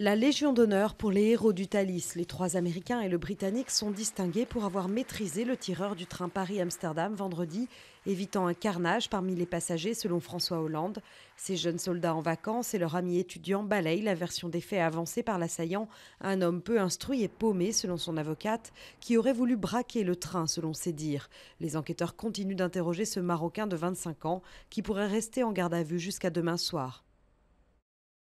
La Légion d'honneur pour les héros du Thalys, les trois Américains et le Britannique sont distingués pour avoir maîtrisé le tireur du train Paris-Amsterdam vendredi, évitant un carnage parmi les passagers selon François Hollande. Ces jeunes soldats en vacances et leur ami étudiant balayent la version des faits avancée par l'assaillant, un homme peu instruit et paumé selon son avocate, qui aurait voulu braquer le train selon ses dires. Les enquêteurs continuent d'interroger ce Marocain de 25 ans qui pourrait rester en garde à vue jusqu'à demain soir.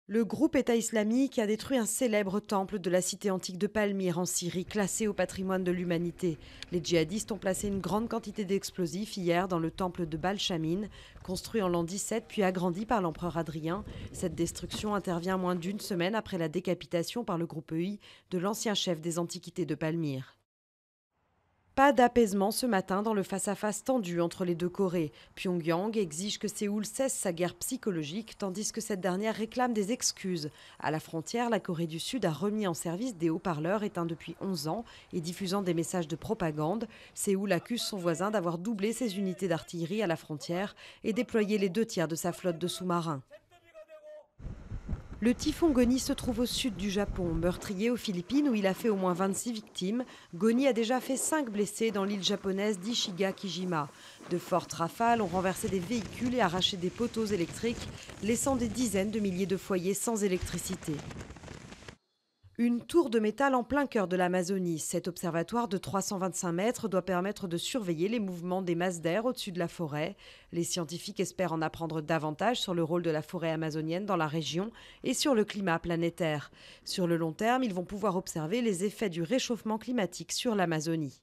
Le groupe État islamique a détruit un célèbre temple de la cité antique de Palmyre en Syrie, classé au patrimoine de l'humanité. Les djihadistes ont placé une grande quantité d'explosifs hier dans le temple de Shamin, construit en l'an 17 puis agrandi par l'empereur Adrien. Cette destruction intervient moins d'une semaine après la décapitation par le groupe EI de l'ancien chef des antiquités de Palmyre. Pas d'apaisement ce matin dans le face-à-face tendu entre les deux Corées. Pyongyang exige que Séoul cesse sa guerre psychologique, tandis que cette dernière réclame des excuses. À la frontière, la Corée du Sud a remis en service des haut-parleurs éteints depuis 11 ans et diffusant des messages de propagande. Séoul accuse son voisin d'avoir doublé ses unités d'artillerie à la frontière et déployé les deux tiers de sa flotte de sous-marins. Le typhon Goni se trouve au sud du Japon, meurtrier aux Philippines où il a fait au moins 26 victimes. Goni a déjà fait 5 blessés dans l'île japonaise d'Ishiga-Kijima. De fortes rafales ont renversé des véhicules et arraché des poteaux électriques, laissant des dizaines de milliers de foyers sans électricité. Une tour de métal en plein cœur de l'Amazonie. Cet observatoire de 325 mètres doit permettre de surveiller les mouvements des masses d'air au-dessus de la forêt. Les scientifiques espèrent en apprendre davantage sur le rôle de la forêt amazonienne dans la région et sur le climat planétaire. Sur le long terme, ils vont pouvoir observer les effets du réchauffement climatique sur l'Amazonie.